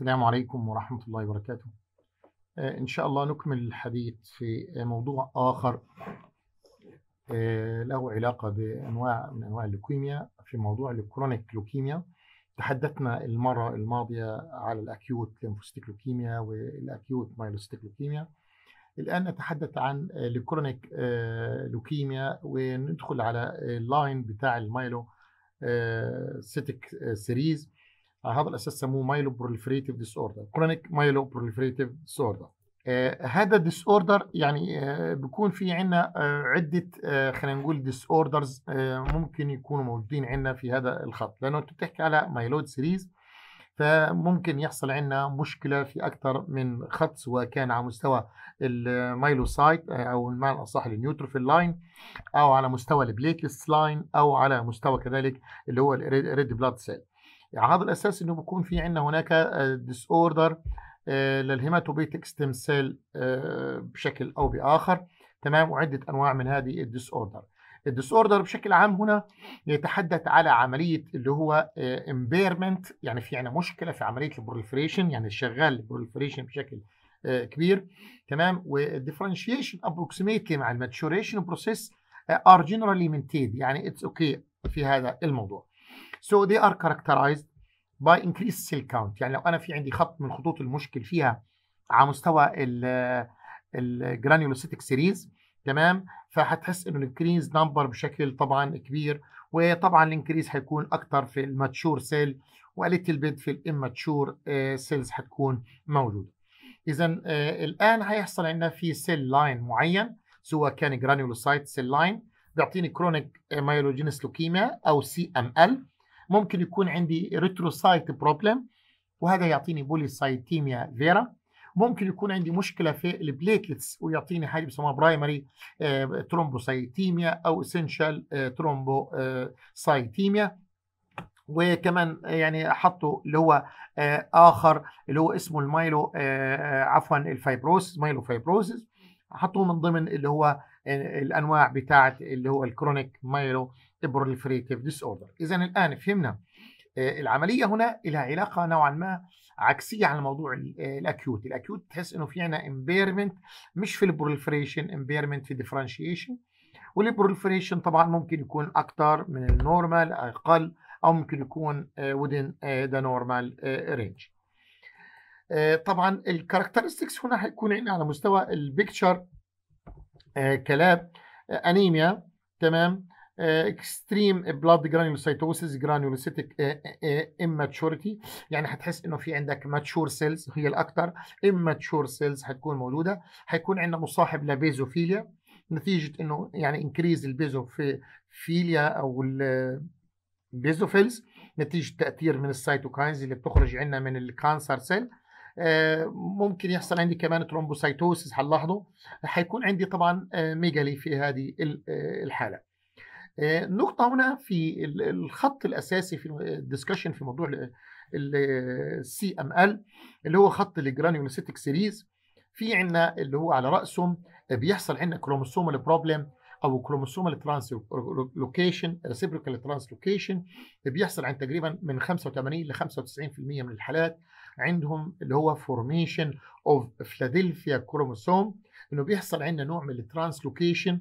السلام عليكم ورحمة الله وبركاته آه، إن شاء الله نكمل الحديث في موضوع آخر آه، له علاقة بأنواع من أنواع اللوكيميا في موضوع الكرونيك لوكيميا تحدثنا المرة الماضية على الأكيوت لينفوستيك لوكيميا والأكيوت مايلوستيك لوكيميا الآن نتحدث عن الكرونيك آه، لوكيميا وندخل على اللاين بتاع المايلو سيتيك سيريز على uh, هذا الاساس سموه مايلو بروليفريتيف ديس اوردر كرونيك مايلو بروليفريتيف ديس اوردر هذا ديس اوردر يعني آه بيكون في عندنا آه uh, عده آه خلينا نقول ديس اوردرز ممكن يكونوا موجودين عندنا في هذا الخط لانه انت بتحكي على مايلود سيريز فممكن يحصل عندنا مشكله في اكثر من خط سواء كان على مستوى المايلوسايت او المال الاصح النيوتروفيل لاين او على مستوى البليتلس لاين او على مستوى كذلك اللي هو الريد بلاد سيل على الاساس انه بيكون في عندنا هناك ديس اوردر للهيماتوبيتك ستيم سيل بشكل او باخر تمام وعده انواع من هذه الديس اوردر الديس اوردر بشكل عام هنا يتحدث على عمليه اللي هو امبيرمنت آه، يعني في عندنا مشكله في عمليه البروليفريشن يعني شغال البروليفريشن بشكل آه، كبير تمام والديفرنشيشن ابروكسيميتلي مع الماتشوريشن بروسيس ار جنرالي مينتيد يعني اتس اوكي okay في هذا الموضوع So they are characterized by increased cell count يعني لو أنا في عندي خط من خطوط المشكل فيها على مستوى الجرانيولوسيتك سيريز تمام فهتحس انه الانكريز نمبر بشكل طبعا كبير وطبعا الانكريز هيكون اكتر في الماتشور سيل وليتل بيت في الاماتشور سيلز هتكون موجوده اذا آه، الان هيحصل عندنا في سيل لاين معين سواء كان جرانيولوسايت سيل لاين بيعطيني كرونيك مايلوجينس لوكيميا او سي ام ال ممكن يكون عندي ريتروسايت بروبلم وهذا يعطيني بوليسايتيميا فيرا ممكن يكون عندي مشكله في البليتلتس ويعطيني حاجه بيسموها برايمري آه، ترومبوسايتيميا او اسينشال آه، ترومبوسايتيميا وكمان يعني حطوا اللي هو آه، اخر اللي هو اسمه المايلو عفوا الفايبروس مايلو فايبروسز حطوه من ضمن اللي هو الانواع بتاعه اللي هو الكرونيك مايلو بروليفريتيف ديس اوردر اذا الان فهمنا آه، العمليه هنا لها علاقه نوعا ما عكسيه عن الموضوع آه، الاكيوت الاكيوت تحس انه في عندنا امبيرمنت مش في البروليفريشن امبيرمنت في ديفرنشيشن والبروليفريشن طبعا ممكن يكون اكثر من النورمال اقل او ممكن يكون آه، within the normal range طبعا الكاركترستكس هنا هيكون عندنا على مستوى البيكتشر كلاب انيميا تمام اكستريم بلاد جرانيولوسيتوسيس جرانيولوسيتك اماتشورتي يعني هتحس انه في عندك ماتشور سيلز هي الاكثر اماتشور سيلز هتكون موجوده هيكون عندنا مصاحب لبيزوفيليا نتيجه انه يعني انكريز البيزوفيليا او البيزوفيلز نتيجه تاثير من السيتوكاينز اللي بتخرج عندنا من الكانسر سيل آه، ممكن يحصل عندي كمان ترومبوسايتوسيس هنلاحظه حيكون عندي طبعا ميجالي آه، في هذه آه، الحاله آه، نقطة هنا في الخط الأساسي في الدسكشن في موضوع السي ام ال اللي هو خط الجرانيوليسيتك سيريز في عندنا اللي هو على رأسهم آه، بيحصل عندنا كروموسومال بروبلم او كروموسومال ترانسلوكيشن ريسيبريكال ترانسلوكيشن بيحصل عند تقريبا من 85 ل 95% من الحالات عندهم اللي هو فورميشن اوف فلادلفيا كروموسوم انه بيحصل عندنا نوع من الترانسلوكيشن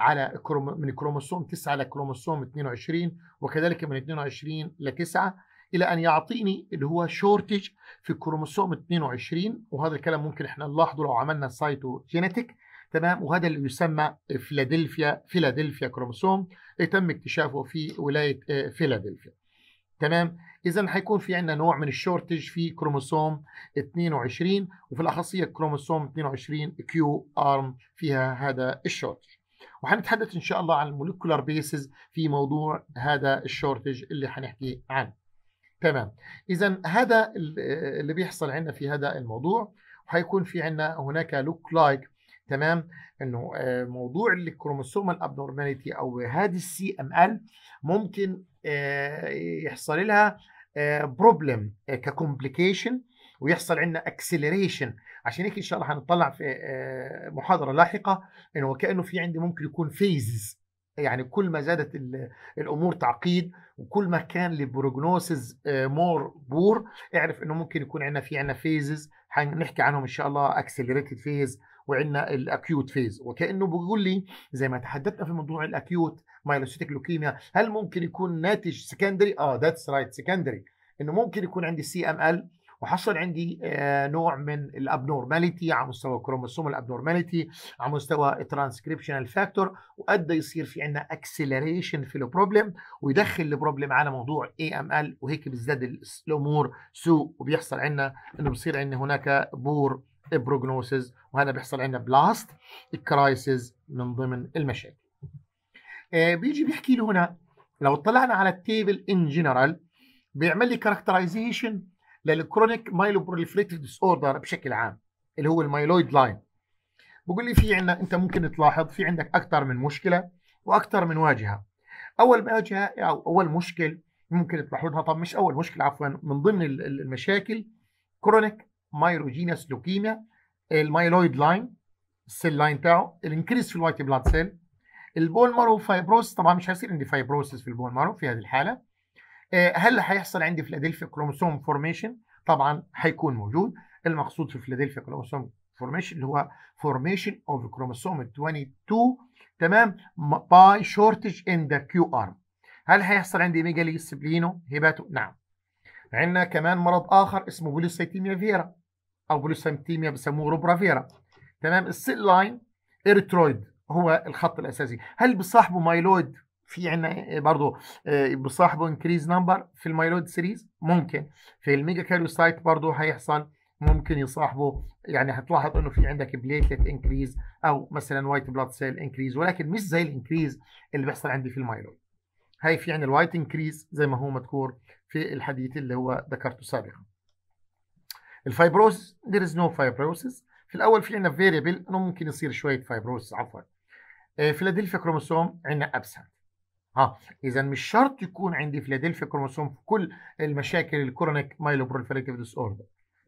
على من كروموسوم 9 لكروموسوم 22 وكذلك من 22 ل 9 الى ان يعطيني اللي هو شورتج في كروموسوم 22 وهذا الكلام ممكن احنا نلاحظه لو عملنا سايتوجينيتك تمام وهذا اللي يسمى فيلادلفيا فيلادلفيا كروموسوم تم اكتشافه في ولايه آه، فيلادلفيا تمام اذا حيكون في عندنا نوع من الشورتج في كروموسوم 22 وفي الاخصيه كروموسوم 22 كيو ارم فيها هذا الشورتج وحنتحدث ان شاء الله عن الموليكولار بيسز في موضوع هذا الشورتج اللي حنحكي عنه تمام اذا هذا اللي بيحصل عندنا في هذا الموضوع وحيكون في عندنا هناك لوك لايك تمام انه آه، موضوع الكروموسوم ابنورماليتي او هذه السي ام ال ممكن آه، يحصل لها بروبلم آه، ككومبليكيشن ويحصل عندنا اكسلريشن عشان هيك ان شاء الله حنطلع في آه، آه، محاضره لاحقه انه وكانه في عندي ممكن يكون فيزز يعني كل ما زادت الامور تعقيد وكل ما كان البروجنوسز مور آه، بور اعرف انه ممكن يكون عندنا في عندنا فيزز حنحكي عنهم ان شاء الله اكسلريتد فيز وعندنا الاكيوت فيز وكانه بيقول لي زي ما تحدثنا في موضوع الاكيوت مايلوسيتيك لوكيميا هل ممكن يكون ناتج سكندري اه ذاتس رايت سكندري انه ممكن يكون عندي سي ام ال وحصل عندي آه، نوع من الابنورماليتي على مستوى الكروموسوم الابنورماليتي على مستوى الترانسكريبشنال فاكتور وادى يصير في عندنا اكسلريشن في البروبلم ويدخل البروبلم على موضوع اي ام ال وهيك بتزداد الامور سوء وبيحصل عندنا انه بصير عندنا هناك بور بروجنوسز وهذا بيحصل عندنا بلاست كرايسز من ضمن المشاكل آه، بيجي بيحكي لي هنا لو اطلعنا على التيبل ان جنرال بيعمل لي كاركترايزيشن للكرونيك مايلوبروليفريتيف ديس اوردر بشكل عام اللي هو المايلويد لاين بقول لي في عندنا انت ممكن تلاحظ في عندك اكثر من مشكله واكثر من واجهه اول واجهه او اول مشكل ممكن تلاحظها طب مش اول مشكله عفوا من ضمن المشاكل كرونيك مايروجينس لوكيميا المايلويد لاين السيل لاين تاعه الانكريس في الوايت بلاد سيل البون مارو فايبروس طبعا مش هيصير عندي فايبروسس في البون مارو في هذه الحاله آه، هل هيحصل عندي فيلادلفيا كروموسوم فورميشن طبعا هيكون موجود المقصود في فيلادلفيا كروموسوم فورميشن اللي هو فورميشن اوف كروموسوم 22 تمام باي شورتج ان ذا كيو ارم هل هيحصل عندي ميجالي سبلينو هيباتو نعم عندنا كمان مرض اخر اسمه بوليسيتيميا فيرا او بوليسيتيميا بسموه روبرا فيرا تمام السيل لاين اريترويد هو الخط الاساسي هل بصاحبه مايلويد في عندنا آه، برضه آه، بصاحبه انكريز نمبر في المايلود سيريز ممكن في الميجا كاريوسايت برضه هيحصل ممكن يصاحبه يعني هتلاحظ انه في عندك بليتلت انكريز او مثلا وايت بلاد سيل انكريز ولكن مش زي الانكريز اللي بيحصل عندي في المايلود هاي في عندنا الوايت انكريز زي ما هو مذكور في الحديث اللي هو ذكرته سابقا الفايبروس there is no fibrosis في الاول في عندنا فيريبل انه ممكن يصير شويه فايبروس عفوا فيلادلفيا كروموسوم عندنا ابسنت اه اذا مش شرط يكون عندي فيلادلفيا كروموسوم في كل المشاكل الكرونيك مايلوبروليفيريتيف ديس اوردر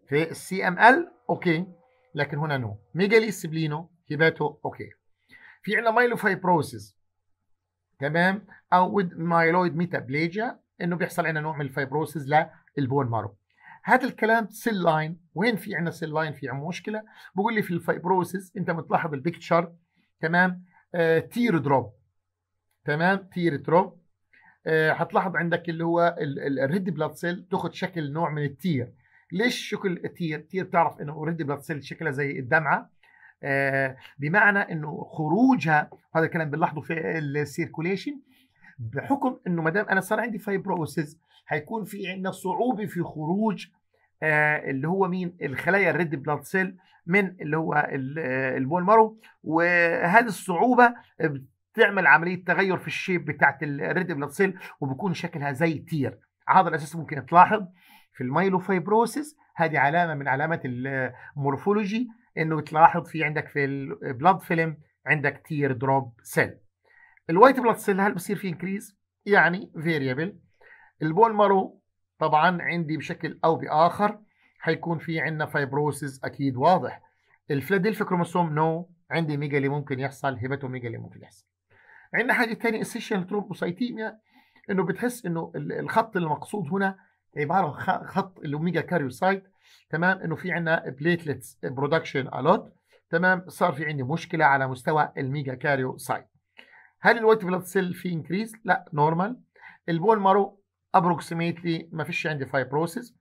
في السي ام ال اوكي لكن هنا نو ميجالي سبلينو هيباتو اوكي في عندنا مايلوفايبروسيس تمام او ود مايلويد ميتابليجيا انه بيحصل عندنا نوع من الفايبروسيس للبون مارو هذا الكلام سيل لاين وين في عندنا سيل لاين في عم مشكله بقول لي في الفايبروسيس انت بتلاحظ البيكتشر تمام آه تير دروب تمام في ريترو آه، هتلاحظ عندك اللي هو الريد بلاد سيل تاخذ شكل نوع من التير ليش شكل التير تير تعرف انه الريد بلاد سيل شكلها زي الدمعه آه بمعنى انه خروجها هذا الكلام بنلاحظه في السيركوليشن بحكم انه ما دام انا صار عندي فايبروسيس هيكون في عندنا صعوبه في خروج آه اللي هو مين الخلايا الريد بلاد سيل من اللي هو آه، البول مارو وهذه الصعوبه تعمل عمليه تغير في الشيب بتاعت الريد بلاد سيل وبكون شكلها زي تير هذا الاساس ممكن تلاحظ في الميلوفايبروسيس هذه علامه من علامات المورفولوجي انه تلاحظ في عندك في البلاد فيلم عندك تير دروب سيل الوايت بلاد سيل هل بصير في انكريز يعني فيريبل البول مارو طبعا عندي بشكل او باخر حيكون في عندنا فايبروسيس اكيد واضح الفلاديلفي كروموسوم نو عندي ميجالي ممكن يحصل هيباتوميجالي ممكن يحصل عندنا حاجه ثانيه اسيشن ثرومبوسايتيميا انه بتحس انه الخط المقصود هنا عباره عن خط الاوميجا كاريوسايت تمام انه في عندنا بليتلتس برودكشن الوت تمام صار في عندي مشكله على مستوى الميجا كاريوسايت هل الوايت بلاد سيل في انكريز لا نورمال البون مارو ابروكسيميتلي ما فيش عندي فايبروسيس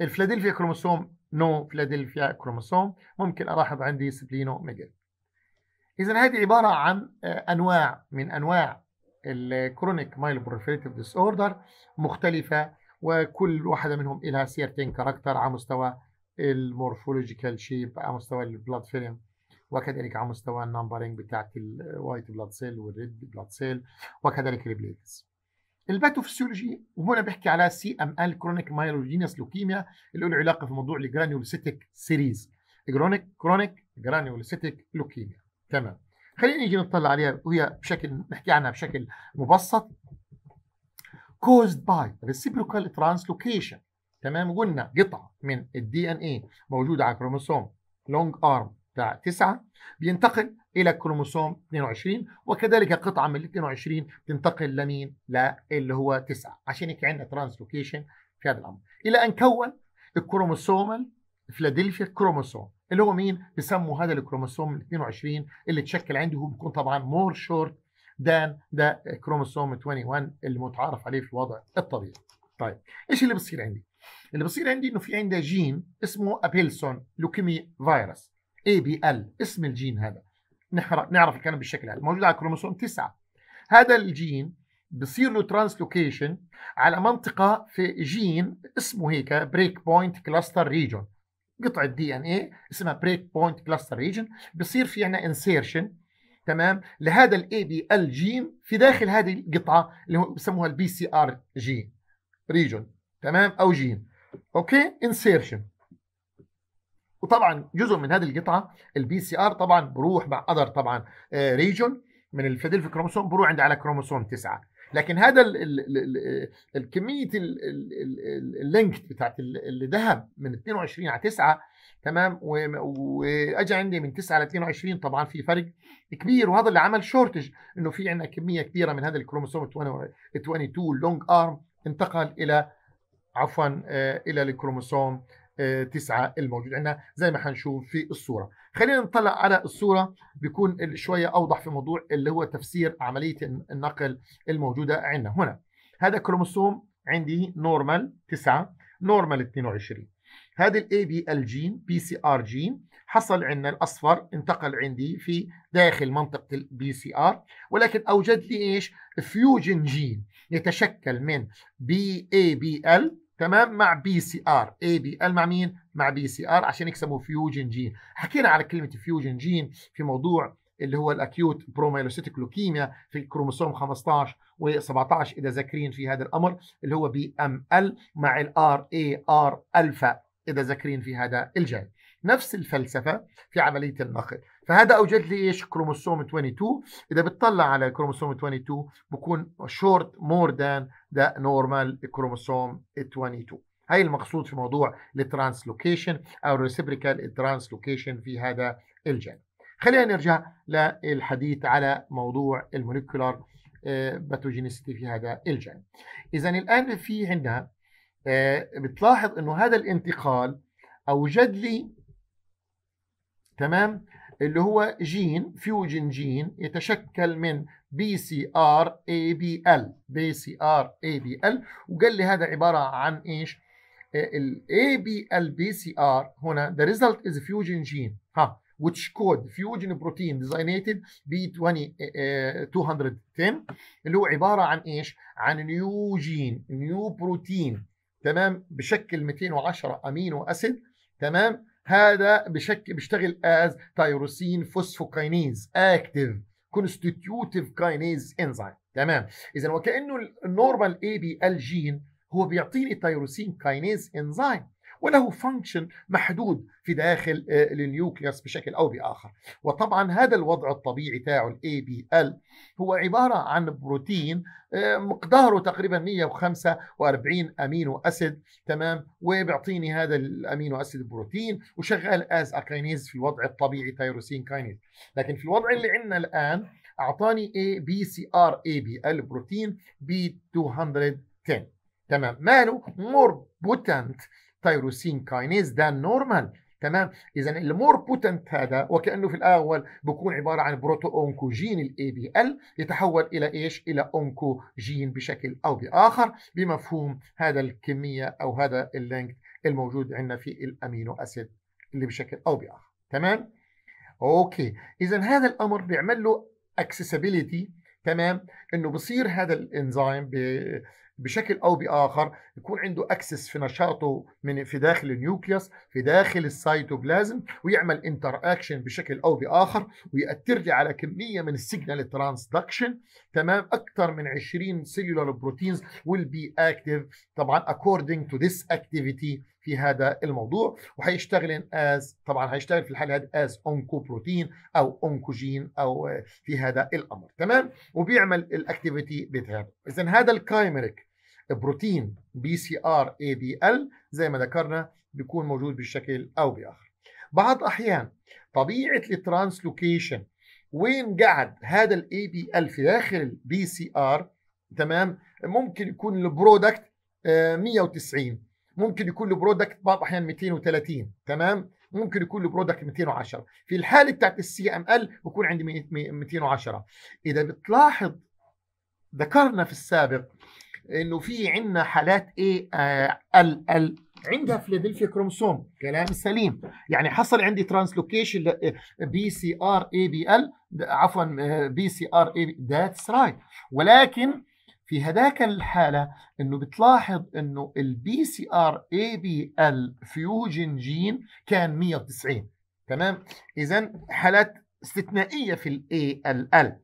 الفلاديلفيا كروموسوم نو فلاديلفيا كروموسوم ممكن الاحظ عندي سبلينو ميجل اذا هذه عباره عن آه، انواع من انواع الكرونيك مايلوبروفيتيف ديس اوردر مختلفه وكل واحده منهم لها سيرتين كاركتر على مستوى المورفولوجيكال شيب على مستوى البلاد فيلم وكذلك على مستوى النمبرنج بتاعت الوايت بلاد سيل والريد بلاد سيل وكذلك البليتس الباتوفسيولوجي وهنا بحكي على سي ام ال كرونيك مايلوجينس لوكيميا اللي له علاقه في موضوع الجرانيولوسيتيك سيريز كرونيك كرونيك جرانيولوسيتيك لوكيميا تمام خلينا نيجي نطلع عليها وهي بشكل نحكي عنها بشكل مبسط caused by reciprocal translocation تمام قلنا قطعة من الدي ان ايه موجودة على كروموسوم لونج ارم بتاع 9 بينتقل الى كروموسوم 22 وكذلك قطعة من ال 22 تنتقل لمين؟ للي هو 9 عشان هيك عندنا ترانسلوكيشن في هذا الامر الى ان كون الكروموسومال فيلادلفيا كروموسوم اللي هو مين بيسموا هذا الكروموسوم ال 22 اللي تشكل عنده هو بيكون طبعا مور شورت دان ده كروموسوم 21 اللي متعارف عليه في الوضع الطبيعي طيب ايش اللي بصير عندي اللي بصير عندي انه في عندي جين اسمه ابيلسون لوكيمي فيروس اي بي ال اسم الجين هذا نحرق. نعرف الكلام بالشكل هذا موجود على كروموسوم 9 هذا الجين بصير له ترانسلوكيشن على منطقه في جين اسمه هيك بريك بوينت كلاستر ريجون قطعه دي ان اي اسمها بريك بوينت كلاستر ريجن بصير في عندنا انسيرشن تمام لهذا الاي بي ال جين في داخل هذه القطعه اللي هو بسموها البي سي ار جين ريجن تمام او جين اوكي انسيرشن وطبعا جزء من هذه القطعه البي سي ار طبعا بروح مع اذر طبعا ريجون آه، من في كروموسوم بروح عند على كروموسوم 9 لكن هذا الكميه اللينكت بتاعت اللي ذهب من 22 على 9 تمام واجى عندي من 9 ل 22 طبعا في فرق كبير وهذا اللي عمل شورتج انه في عندنا كميه كبيره من هذا الكروموسوم 22 اللونج ارم انتقل الى عفوا آه، الى الكروموسوم آه، تسعة الموجود عندنا زي ما حنشوف في الصوره خلينا نطلع على الصوره بيكون شويه اوضح في موضوع اللي هو تفسير عمليه النقل الموجوده عندنا هنا هذا كروموسوم عندي نورمال 9 نورمال 22 هذا الاي بي ال جين بي سي ار جين حصل عندنا الاصفر انتقل عندي في داخل منطقه البي سي ار ولكن اوجد لي ايش؟ فيوجن جين يتشكل من بي اي بي ال تمام مع بي سي ار اي بي ال مع مين مع بي سي ار عشان يكسبوا فيوجن جين حكينا على كلمه فيوجن جين في موضوع اللي هو الاكيوت بروميلوسيتيك لوكيميا في الكروموسوم 15 و17 اذا ذاكرين في هذا الامر اللي هو بي ام ال مع الار اي ار الفا اذا ذاكرين في هذا الجانب نفس الفلسفه في عمليه النقل فهذا اوجد لي ايش كروموسوم 22 اذا بتطلع على كروموسوم 22 بكون شورت مور ذان ذا نورمال كروموسوم 22 هاي المقصود في موضوع الترانسلوكيشن او الريسبريكال ترانسلوكيشن في هذا الجين خلينا نرجع للحديث على موضوع المولكيولار باثوجينيستي آه، في هذا الجين اذا الان في عندنا آه، بتلاحظ انه هذا الانتقال اوجد لي تمام اللي هو جين فيوجن جين يتشكل من بي سي ار اي بي ال بي سي ار اي بي ال وقال لي هذا عباره عن ايش؟ آه، إيه ال بي سي ار هنا ذا ريزلت از فيوجن جين ها which code fusion protein designated B20 210 آه، آه، اللي هو عباره عن ايش؟ عن نيو جين نيو بروتين تمام بشكل 210 امينو اسيد تمام هذا بشكل بيشتغل از تايروسين فوسفوكاينيز اكتف كونستيتيوتيف كاينيز انزيم تمام اذا وكانه النورمال اي بي الجين هو بيعطيني تايروسين كاينيز انزيم وله فانكشن محدود في داخل النيوكليوس آه، بشكل او باخر وطبعا هذا الوضع الطبيعي تاعه الاي بي ال هو عباره عن بروتين آه، مقداره تقريبا 145 امينو اسيد تمام وبيعطيني هذا الامينو اسيد بروتين وشغال از اكينيز في الوضع الطبيعي تايروسين كاينيز لكن في الوضع اللي عندنا الان اعطاني اي بي سي ار اي بي ال بروتين بي 210 تمام ماله مور بوتنت تيروسين كاينيز ده نورمال تمام اذا المور بوتنت هذا وكانه في الاول بيكون عباره عن بروتو اونكوجين الاي بي ال يتحول الى ايش الى اونكوجين بشكل او باخر بمفهوم هذا الكميه او هذا اللينك الموجود عندنا في الامينو اسيد اللي بشكل او باخر تمام اوكي اذا هذا الامر بيعمل له اكسسبيليتي تمام انه بصير هذا الانزيم بشكل او باخر يكون عنده اكسس في نشاطه من في داخل النيوكليوس في داخل السيتوبلازم ويعمل انتر اكشن بشكل او باخر ويأثر لي على كميه من السيجنال ترانسدكشن تمام اكثر من 20 سيلولار بروتينز ويل بي اكتف طبعا اكوردنج تو ذس اكتيفيتي في هذا الموضوع وهيشتغل از طبعا هيشتغل في الحاله هذه از اونكو بروتين او اونكوجين او آه، في هذا الامر تمام وبيعمل الاكتيفيتي بتاعه اذا هذا الكايمريك بروتين بي سي ار اي بي ال زي ما ذكرنا بيكون موجود بالشكل او باخر بعض احيان طبيعه الترانسلوكيشن وين قعد هذا الاي بي ال في داخل البي سي ار تمام ممكن يكون البرودكت 190 آه، ممكن يكون البرودكت بعض الاحيان 230 تمام ممكن يكون البرودكت 210 في الحاله بتاعت السي ام ال بكون عندي 210 اذا بتلاحظ ذكرنا في السابق انه في عندنا حالات اي ال ال عندها فيلادلفيا كروموسوم كلام سليم يعني حصل عندي ترانسلوكيشن بي سي ار اي بي ال عفوا بي سي ار اي ذاتس رايت ولكن في هذاك الحالة انه بتلاحظ انه البي سي ار اي بي ال فيوجن جين كان 190 تمام اذا حالات استثنائية في الاي ال ال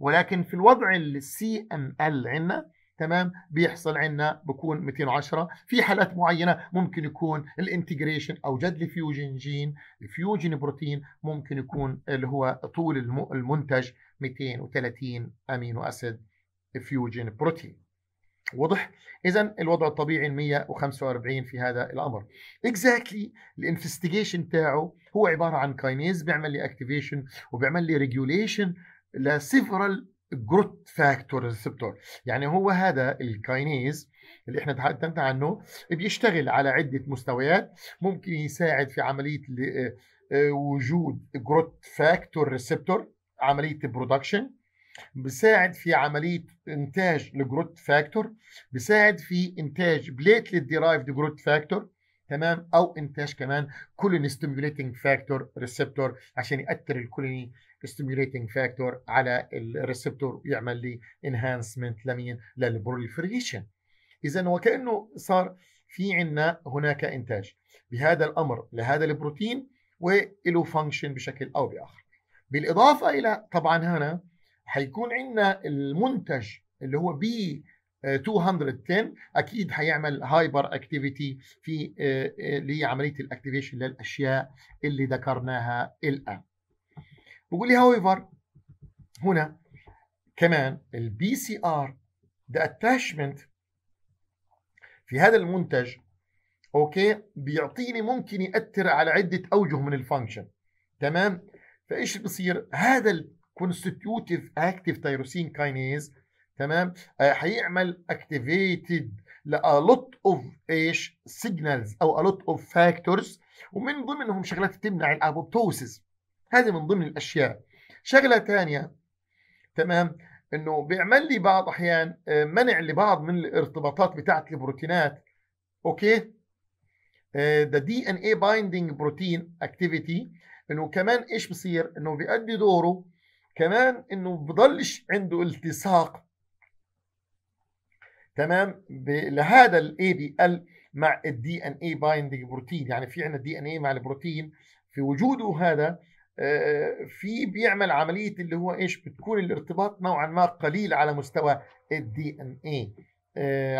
ولكن في الوضع السي ام ال عندنا تمام بيحصل عندنا بكون 210 في حالات معينه ممكن يكون الانتجريشن او جد الفيوجن جين الفيوجن بروتين ممكن يكون اللي هو طول المنتج 230 امينو اسيد فيوجين بروتين واضح؟ إذا الوضع الطبيعي 145 في هذا الأمر. اكزاكتلي الانفستيجيشن تاعه هو عبارة عن كاينيز بيعمل لي اكتيفيشن وبيعمل لي ريجوليشن لسيفرال جروت فاكتور ريسبتور يعني هو هذا الكاينيز اللي احنا تحدثنا عنه بيشتغل على عدة مستويات ممكن يساعد في عملية آه، آه، وجود جروت فاكتور ريسبتور عملية برودكشن بيساعد في عمليه انتاج الجروت فاكتور بيساعد في انتاج بليتلت ديرايفد جروت فاكتور تمام او انتاج كمان كولين ستيميوليتنج فاكتور ريسبتور عشان ياثر الكولين ستيميوليتنج فاكتور على الريسبتور ويعمل لي انهانسمنت لمين للبروليفريشن اذا وكانه صار في عندنا هناك انتاج بهذا الامر لهذا البروتين وله فانكشن بشكل او باخر بالاضافه الى طبعا هنا حيكون عندنا المنتج اللي هو بي 210 آه، اكيد حيعمل هايبر اكتيفيتي في آه، آه، اللي هي عمليه الاكتيفيشن للاشياء اللي ذكرناها الان. بقول لي هاويفر هنا كمان البي سي ار ذا اتاشمنت في هذا المنتج اوكي بيعطيني ممكن ياثر على عده اوجه من الفانكشن تمام فايش بصير هذا كونستيتيوتيف اكتيف تيروسين كاينيز تمام آه، هيعمل اكتيفيتد لا لوت اوف ايش سيجنالز او لوت اوف فاكتورز ومن ضمنهم شغلات تمنع الابوبتوسيس هذه من ضمن الاشياء شغله ثانيه تمام انه بيعمل لي بعض احيان آه، منع لبعض من الارتباطات بتاعت البروتينات اوكي ذا دي ان اي بايندينج بروتين اكتيفيتي انه كمان ايش بصير انه بيؤدي دوره كمان انه بضلش عنده التصاق تمام لهذا الاي بي ال مع الدي ان اي بايندنج بروتين يعني في عندنا دي ان اي مع البروتين في وجوده هذا آه، في بيعمل عمليه اللي هو ايش بتكون الارتباط نوعا ما قليل على مستوى الدي ان آه، اي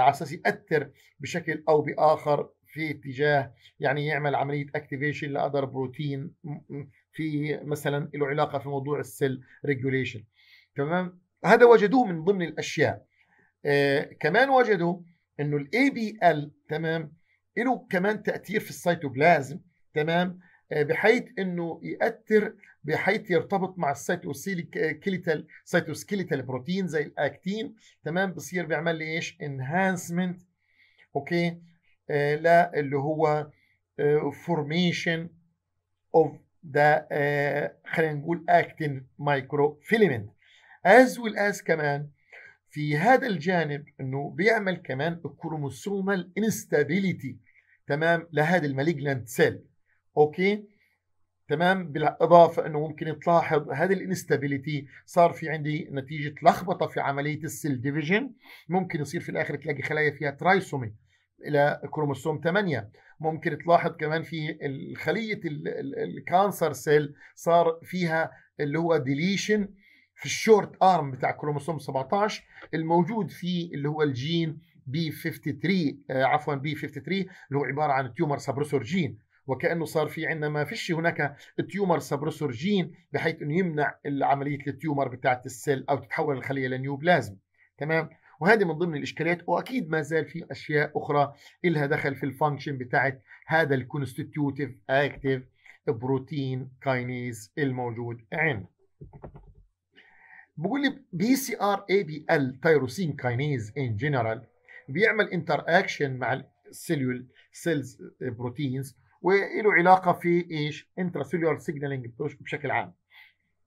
على اساس ياثر بشكل او باخر في اتجاه يعني يعمل عمليه اكتيفيشن لاذر بروتين في مثلا له علاقه في موضوع السيل ريجوليشن تمام هذا وجدوه من ضمن الاشياء آه كمان وجدوا انه الاي بي ال تمام له كمان تاثير في السيتوبلازم تمام آه بحيث انه ياثر بحيث يرتبط مع السيتوسكيليتال سيتوسكيليتال بروتين زي الاكتين تمام بصير بيعمل لي ايش انهانسمنت اوكي آه، لا اللي هو فورميشن اوف ذا خلينا نقول اكتين مايكرو فيلمنت از ويل از كمان في هذا الجانب انه بيعمل كمان كروموسومال انستابيليتي تمام لهذا المالجنت سيل اوكي تمام بالاضافه انه ممكن تلاحظ هذه الانستابيليتي صار في عندي نتيجه لخبطه في عمليه السيل ديفيجن ممكن يصير في الاخر تلاقي خلايا فيها ترايسومي الى كروموسوم 8 ممكن تلاحظ كمان في خليه الكانسر سيل صار فيها اللي هو ديليشن في الشورت ارم بتاع كروموسوم 17 الموجود في اللي هو الجين بي 53 آه، عفوا بي 53 اللي هو عباره عن تيومر سبرسور جين وكانه صار في عندنا ما فيش هناك تيومر سبرسور جين بحيث انه يمنع عمليه التيومر بتاعت السيل او تتحول الخليه لنيوبلازم تمام وهذه من ضمن الاشكاليات واكيد ما زال في اشياء اخرى إلها دخل في الفانكشن بتاعت هذا الكونستيتيوتيف اكتيف بروتين كاينيز الموجود عندنا بقول لي بي سي ار اي بي ال تيروسين كاينيز ان جنرال بيعمل انتر اكشن مع السيلول سيلز بروتينز وله علاقه في ايش؟ انترا سيلولار سيجنالينج بشكل عام.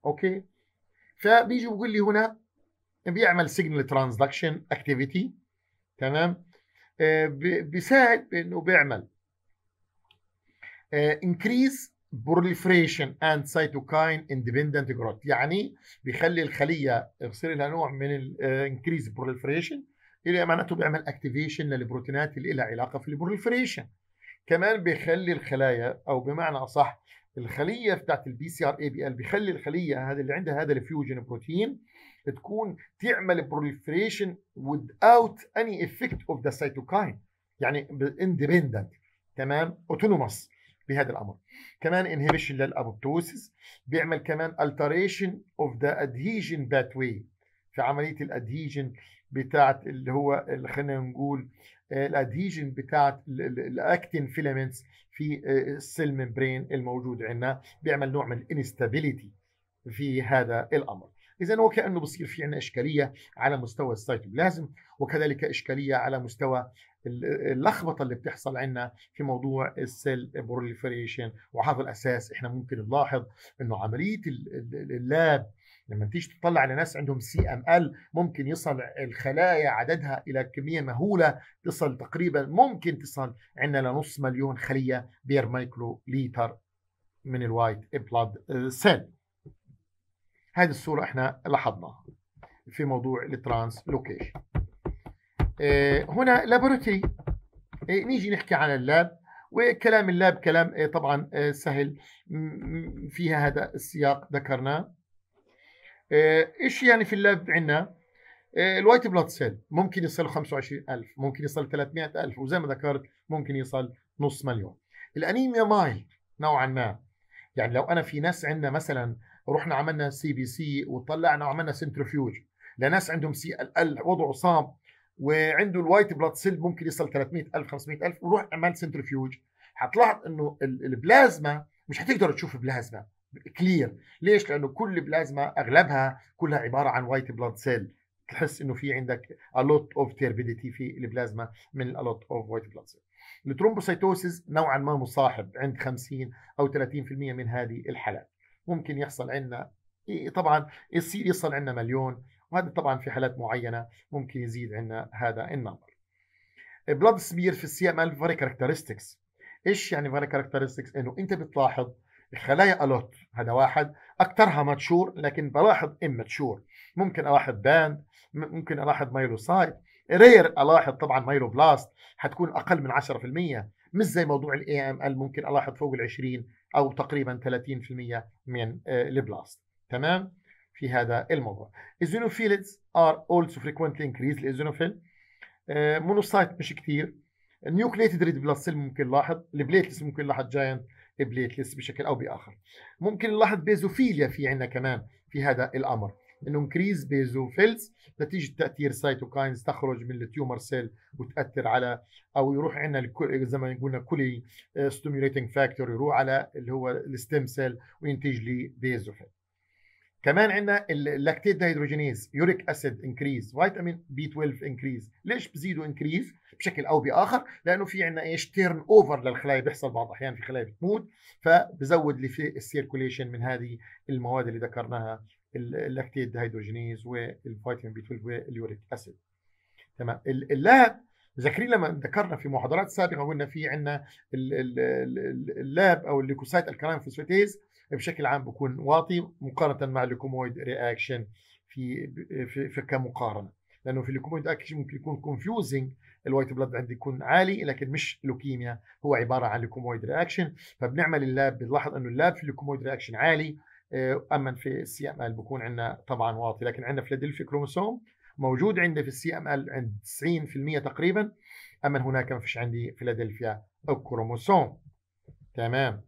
اوكي؟ فبيجي بيقول لي هنا بيعمل سيجنال ترانزاكشن اكتيفيتي تمام آه، بيساعد بانه بيعمل انكريز بروليفريشن اند سايتوكاين اندبندنت جروث يعني بيخلي الخليه يصير لها نوع من الانكريز بروليفريشن اللي معناته بيعمل اكتيفيشن للبروتينات اللي لها علاقه في البروليفريشن كمان بيخلي الخلايا او بمعنى اصح الخليه بتاعت البي سي ار اي بي ال بيخلي الخليه هذه اللي عندها هذا الفيوجن بروتين تكون تعمل بروليفريشن without any effect of the cytokine يعني independent تمام autonomous بهذا الامر كمان inhibition للابوبتوسيس بيعمل كمان alteration of the adhesion pathway في عمليه الادهيجن بتاعت اللي هو خلينا نقول آه، الادهيجن بتاعت الاكتين فيلمنتس في السيل آه، ممبرين الموجود عندنا بيعمل نوع من الانستابيليتي في هذا الامر اذا وكانه بصير في عندنا اشكاليه على مستوى السيتوبلازم وكذلك اشكاليه على مستوى اللخبطه اللي بتحصل عندنا في موضوع السيل بروليفريشن وهذا الاساس احنا ممكن نلاحظ انه عمليه اللاب لما تيجي تطلع على ناس عندهم سي ام ال ممكن يصل الخلايا عددها الى كميه مهوله تصل تقريبا ممكن تصل عندنا لنص مليون خليه بير مايكرو ليتر من الوايت بلاد سيل هذه الصورة احنا لاحظناها في موضوع الترانس إيه، لوكيشن هنا لابوراتوري نيجي نحكي عن اللاب وكلام اللاب كلام إيه، طبعا إيه، سهل فيها هذا السياق ذكرناه ايش يعني في اللاب عندنا الوايت بلاد سيل ممكن يصل 25000 ممكن يصل 300000 وزي ما ذكرت ممكن يصل نص مليون الانيميا مايل نوعا ما يعني لو انا في ناس عندنا مثلا رحنا عملنا سي بي سي وطلعنا وعملنا سنترفيوج لناس عندهم سي ال ال وضعه صعب وعنده الوايت بلاد سيل ممكن يصل 300000 500000 وروح اعمل سنترفيوج هتلاحظ انه البلازما مش هتقدر تشوف بلازما كلير ليش لانه كل بلازما اغلبها كلها عباره عن وايت بلاد سيل تحس انه في عندك الوت اوف تيربيديتي في البلازما من الوت اوف وايت بلاد سيل الترومبوسيتوسيس نوعا ما مصاحب عند 50 او 30% من هذه الحالات. ممكن يحصل عندنا طبعا يصير يصل عندنا مليون وهذا طبعا في حالات معينه ممكن يزيد عندنا هذا النمبر بلاد سمير في السي ام ال فاري كاركترستكس ايش يعني فاري كاركترستكس انه انت بتلاحظ الخلايا الوت هذا واحد اكثرها ماتشور لكن بلاحظ اماتشور ممكن الاحظ باند ممكن الاحظ مايلوسايت رير الاحظ طبعا مايلوبلاست حتكون اقل من 10% مش زي موضوع الاي ام ال ممكن الاحظ فوق ال 20 أو تقريبا 30% من آه، البلاست تمام في هذا الموضوع الزينوفيلز ار اولسو فريكوينتلي انكريز الزينوفيل مونوسايت آه، مش كثير نيوكليتد ريد بلاست سيل ممكن نلاحظ البليتلس ممكن نلاحظ جاينت بليتلس بشكل او باخر ممكن نلاحظ بيزوفيليا في عندنا كمان في هذا الامر انكريز بيزوفيلز نتيجه تاثير سايتوكاينز تخرج من التيومر سيل وتاثر على او يروح عندنا زي ما قلنا كولي ستيميوليتنج فاكتور يروح على اللي هو الستيم سيل وينتج لي بيزوفيل كمان عندنا اللاكتيت ديهيدروجينيز يوريك اسيد انكريز فيتامين بي 12 انكريز ليش بزيدوا انكريز بشكل او باخر لانه في عندنا ايش تيرن اوفر للخلايا بيحصل بعض الاحيان في خلايا بتموت فبزود لي في السيركوليشن من هذه المواد اللي ذكرناها اللاكتيت هيدروجينيز والفيتامين بي 12 واليوريك اسيد تمام اللاب ذاكرين لما ذكرنا في محاضرات سابقه قلنا في عندنا اللاب او الليكوسايت الكلام فوسفاتيز بشكل عام بيكون واطي مقارنه مع الليكومويد رياكشن في في, في كمقارنه لانه في الليكومويد رياكشن ممكن يكون كونفيوزنج الوايت بلاد عندي يكون عالي لكن مش لوكيميا هو عباره عن ليكومويد رياكشن فبنعمل اللاب بنلاحظ انه اللاب في الليكومويد رياكشن عالي آه، اما في السي ام ال بكون عندنا طبعا واطي لكن عندنا فيلادلفيا كروموسوم موجود عندي في السي ام ال عند 90% تقريبا اما هناك ما فيش عندي فيلادلفيا او كروموسوم تمام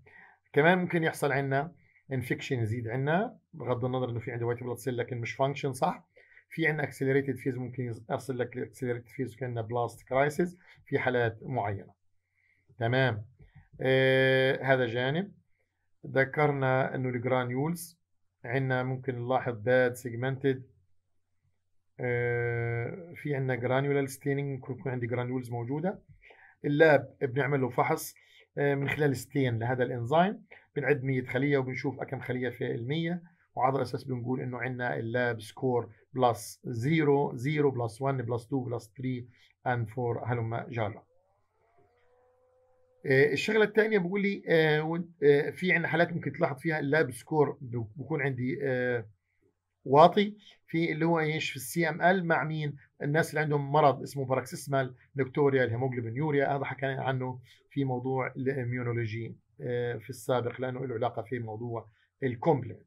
كمان ممكن يحصل عندنا انفكشن يزيد عندنا بغض النظر انه في عندي وايت بلاد سيل لكن مش فانكشن صح في عندنا اكسلريتد فيز ممكن يصل لك اكسلريتد فيز كان بلاست كرايسيس في حالات معينه تمام آه هذا جانب ذكرنا انه الجرانيولز عندنا ممكن نلاحظ باد آه، سيجمنتد في عندنا جرانيولار ستيننج ممكن يكون عندي جرانيولز موجوده اللاب بنعمل له فحص آه، من خلال ستين لهذا الانزيم بنعد 100 خليه وبنشوف كم خليه في 100 وعلى الاساس بنقول انه عندنا اللاب سكور بلس 0 0 بلس 1 بلس 2 بلس 3 اند 4 هلم جاره آه، الشغله الثانيه بيقول لي آه، آه، في عندنا حالات ممكن تلاحظ فيها اللاب سكور بيكون عندي واطي في اللي هو ايش في السي ام ال مع مين الناس اللي عندهم مرض اسمه باراكسيسمال نكتوريا الهيموجلوبين يوريا هذا حكينا عنه في موضوع الاميونولوجي في السابق لانه له علاقه في موضوع الكومبلنت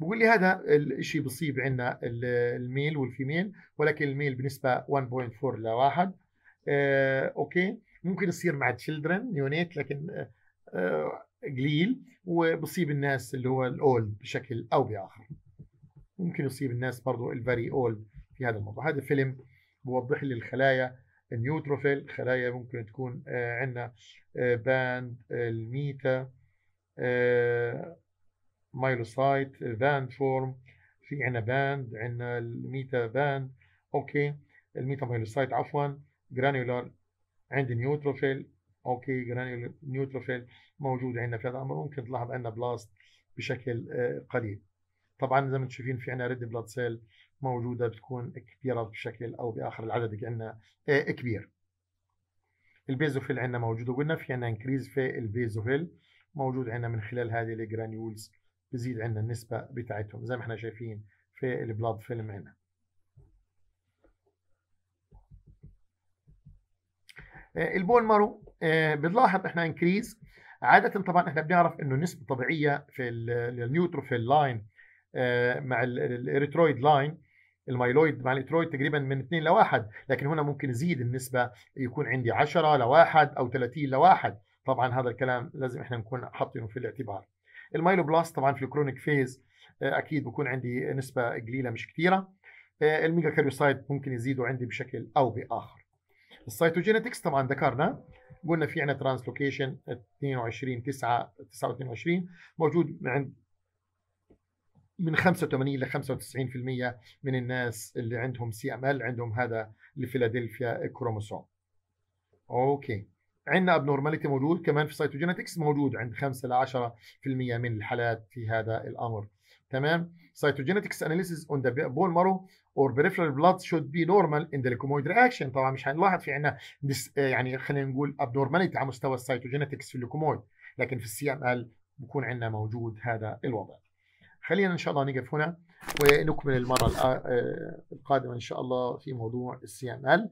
بقول لي هذا الشيء بصيب عندنا الميل والفيميل ولكن الميل بنسبه 1.4 لواحد أه اوكي ممكن يصير مع تشيلدرن نيونيت لكن آه، قليل وبصيب الناس اللي هو الاولد بشكل او باخر ممكن يصيب الناس برضو الفري اولد في هذا الموضوع هذا فيلم بوضح لي الخلايا النيوتروفيل خلايا ممكن تكون آه، عندنا باند آه، الميتا مايلوسايت باند فورم في عندنا باند عندنا الميتا باند اوكي الميتا مايلوسايت عفوا جرانيولار عندي نيوتروفيل اوكي جرانيول نيوتروفيل موجود عندنا في هذا الامر ممكن تلاحظ عندنا بلاست بشكل آه، قليل طبعا زي ما انتم شايفين في عندنا ريد بلاد سيل موجوده بتكون كبيره بشكل او باخر العدد عندنا آه، كبير البيزوفيل عندنا موجود وقلنا في عندنا انكريز في البيزوفيل موجود عندنا من خلال هذه الجرانيولز بزيد عندنا النسبه بتاعتهم زي ما احنا شايفين في البلاد فيلم عندنا آه، البون مارو آه، بنلاحظ احنا انكريز عاده طبعا احنا بنعرف انه النسبه الطبيعيه في النيوتروفيل لاين آه، مع الاريترويد لاين المايلويد مع الاريترويد تقريبا من 2 ل 1 لكن هنا ممكن يزيد النسبه يكون عندي 10 ل 1 او 30 ل 1 طبعا هذا الكلام لازم احنا نكون حاطينه في الاعتبار المايلوبلاست طبعا في الكرونيك فيز اكيد بكون عندي نسبه قليله مش كثيره الميجا كاريوسايد ممكن يزيدوا عندي بشكل او باخر السيتوجينetiكس طبعا ذكرنا قلنا في عندنا ترانسلوكيشن 22 9 29 موجود عند من 85 ل 95% من الناس اللي عندهم سي ام ال عندهم هذا الفيلادلفيا كروموسوم. اوكي عندنا ابنورماليتي موجود كمان في سيتوجينيتكس موجود عند 5 ل 10% من الحالات في هذا الامر. تمام cytogenetics analysis on the bone marrow or peripheral blood should be normal in the ليكومويد reaction طبعا مش هنلاحظ في عندنا آه، يعني خلينا نقول ابنورماليتي على مستوى السيتوجينيتكس في الليكومويد لكن في السي ام ال بكون عندنا موجود هذا الوضع خلينا ان شاء الله نقف هنا ونكمل المره آه، القادمه ان شاء الله في موضوع السي ام ال